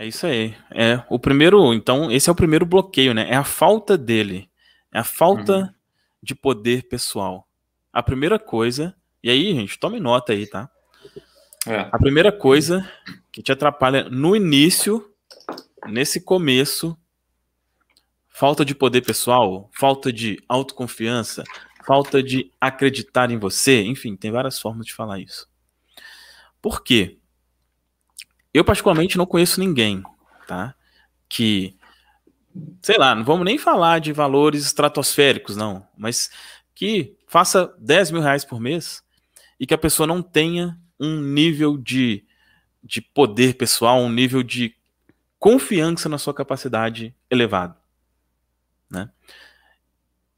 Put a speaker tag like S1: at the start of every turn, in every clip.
S1: É isso aí. É o primeiro, então, esse é o primeiro bloqueio, né? É a falta dele. É a falta uhum. de poder pessoal. A primeira coisa, e aí, gente, tome nota aí, tá? É. A primeira coisa que te atrapalha no início, nesse começo, falta de poder pessoal, falta de autoconfiança, falta de acreditar em você, enfim, tem várias formas de falar isso. Por quê? Eu, particularmente, não conheço ninguém, tá? Que, sei lá, não vamos nem falar de valores estratosféricos, não, mas que faça 10 mil reais por mês e que a pessoa não tenha um nível de, de poder pessoal, um nível de confiança na sua capacidade elevado. Né?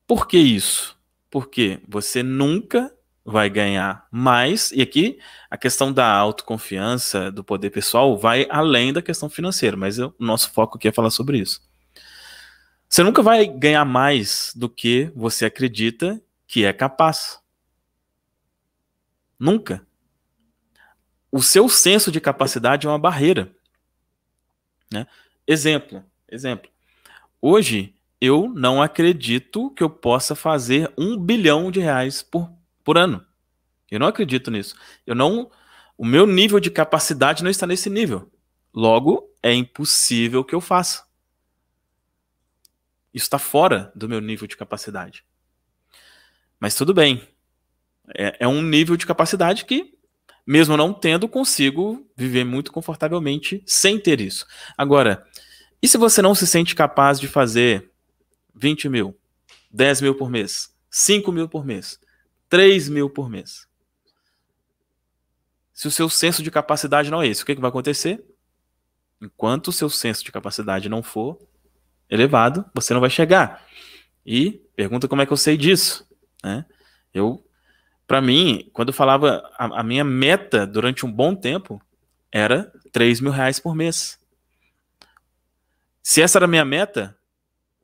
S1: Por que isso? Porque você nunca vai ganhar mais. E aqui a questão da autoconfiança, do poder pessoal, vai além da questão financeira, mas o nosso foco aqui é falar sobre isso. Você nunca vai ganhar mais do que você acredita que é capaz. Nunca. O seu senso de capacidade é uma barreira. Né? Exemplo, exemplo. Hoje eu não acredito que eu possa fazer um bilhão de reais por por ano. Eu não acredito nisso. Eu não. O meu nível de capacidade não está nesse nível. Logo, é impossível que eu faça. Isso está fora do meu nível de capacidade. Mas tudo bem. É, é, um nível de capacidade que, mesmo não tendo, consigo viver muito confortavelmente sem ter isso. Agora, e se você não se sente capaz de fazer 20 mil, 10 mil por mês, 5 mil por mês? 3 mil por mês. Se o seu senso de capacidade não é esse, o que, é que vai acontecer? Enquanto o seu senso de capacidade não for elevado, você não vai chegar. E pergunta como é que eu sei disso. Né? Eu, para mim, quando eu falava, a, a minha meta durante um bom tempo era 3 mil reais por mês. Se essa era a minha meta,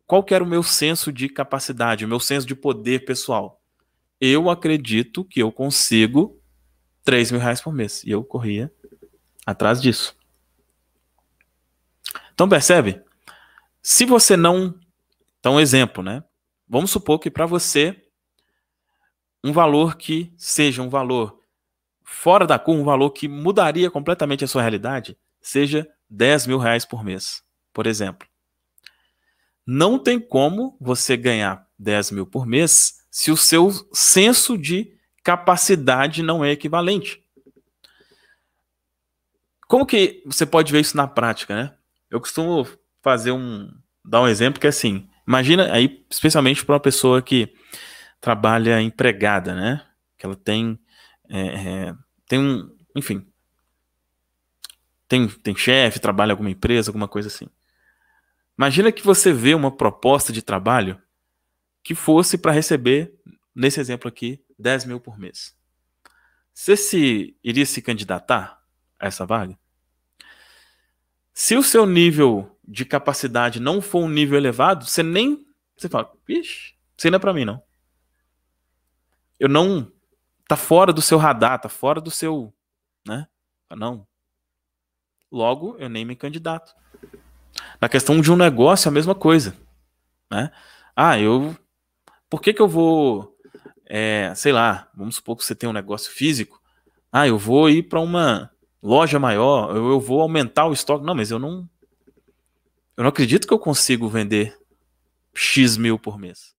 S1: qual que era o meu senso de capacidade, o meu senso de poder pessoal? eu acredito que eu consigo 3 mil reais por mês. E eu corria atrás disso. Então percebe? Se você não. Então, um exemplo, né? Vamos supor que para você um valor que seja um valor fora da curva, um valor que mudaria completamente a sua realidade, seja 10 mil reais por mês, por exemplo. Não tem como você ganhar 10 mil por mês se o seu senso de capacidade não é equivalente. Como que você pode ver isso na prática, né? Eu costumo fazer um. dar um exemplo que é assim. Imagina aí, especialmente para uma pessoa que trabalha empregada, né? Que ela tem. É, é, tem um. Enfim. Tem, tem chefe, trabalha em alguma empresa, alguma coisa assim. Imagina que você vê uma proposta de trabalho que fosse para receber, nesse exemplo aqui, 10 mil por mês. Você se, iria se candidatar a essa vaga? Se o seu nível de capacidade não for um nível elevado, você nem. Você fala, vixe, isso não é para mim, não. Eu não. Tá fora do seu radar, tá fora do seu. Né? Não. Logo, eu nem me candidato. Na questão de um negócio, é a mesma coisa. Né? Ah, eu. Por que, que eu vou. É, sei lá, vamos supor que você tem um negócio físico. Ah, eu vou ir para uma loja maior, eu, eu vou aumentar o estoque. Não, mas eu não. Eu não acredito que eu consigo vender X mil por mês.